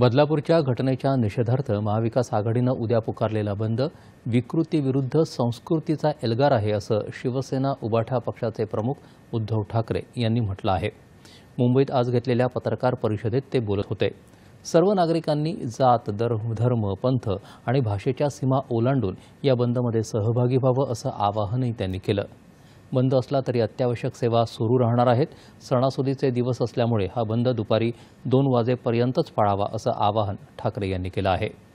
बदलापूरच्या घटनेच्या निषेधार्थ महाविकास आघाडीनं उद्या पुकारलेला बंद विकृतीविरुद्ध संस्कृतीचा एल्गार आहे असं शिवसेना उबाठा पक्षाचे प्रमुख उद्धव ठाकरे यांनी म्हटलं आहे मुंबईत आज घेतलेल्या पत्रकार परिषदेत ते बोलत होते सर्व नागरिकांनी जात धर्म पंथ आणि भाषेच्या सीमा ओलांडून या बंदमध्ये सहभागी व्हावं असं आवाहनही त्यांनी केलं बंद असला तरी अत्यावश्यक सेवा सुरू राहणार आहेत सणासुदीचे दिवस असल्यामुळे हा बंद दुपारी दोन वाजेपर्यंतच पाळावा असं आवाहन ठाकरे यांनी केलं आहे